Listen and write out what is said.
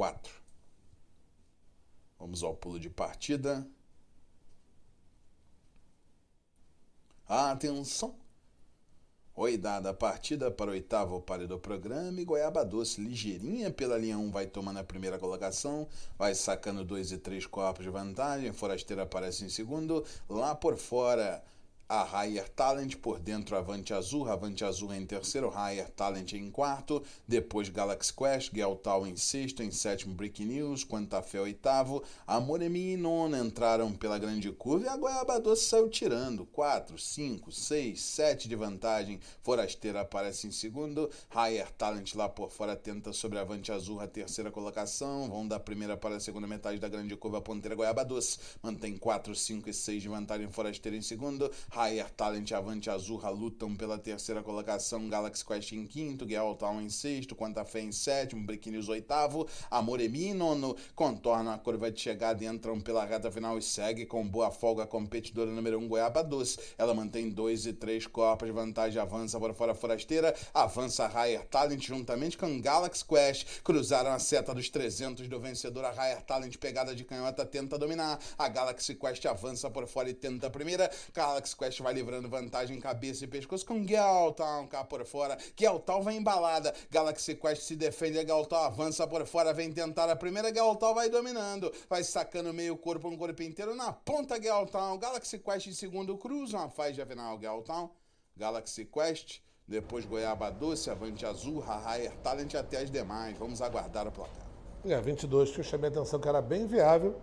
4. Vamos ao pulo de partida. Atenção! Oi, dada a partida para o oitavo pare do programa e Goiaba Doce, ligeirinha pela linha 1, vai tomando a primeira colocação, vai sacando 2 e 3 corpos de vantagem, Forasteira aparece em segundo, lá por fora a Higher Talent por dentro, Avante Azul, Avante Azul em terceiro, Higher Talent em quarto, depois Galaxy Quest, Geltal em sexto, em sétimo Brick News, Quantafé oitavo, Amoremi e Nona entraram pela grande curva e a Goiaba Doce saiu tirando, 4, 5, 6, 7 de vantagem, Forasteira aparece em segundo, Higher Talent lá por fora tenta sobre Avante Azul a terceira colocação, vão da primeira para a segunda metade da grande curva, a Ponteira Goiaba Doce mantém 4, 5 e 6 de vantagem, Forasteira em segundo, Higher Talent e Avante Azurra lutam pela terceira colocação, Galaxy Quest em quinto, Guial Town em sexto, Quanta Fé em sétimo, Briquinhos oitavo, Amoremi em nono, contornam a curva de chegada e entram pela reta final e segue com boa folga a competidora número 1, um, Goiaba Doce. Ela mantém dois e três copas, vantagem avança para fora forasteira, avança Higher Talent juntamente com Galaxy Quest, cruzaram a seta dos 300 do vencedor, a Higher Talent pegada de canhota tenta dominar, a Galaxy Quest avança por fora e tenta a primeira, Galaxy Quest vai livrando vantagem cabeça e pescoço com Galtown cá por fora. Galtown vai embalada. Galaxy Quest se defende, Galtown avança por fora, vem tentar a primeira. Galtown vai dominando, vai sacando meio corpo, um corpo inteiro na ponta. Galtown, Galaxy Quest em segundo, cruza uma de final. Galtown, Galaxy Quest, depois Goiaba Doce, Avante Azul, Haha Air Talent até as demais. Vamos aguardar o placar. É, 22 que eu chamei a atenção que era bem viável.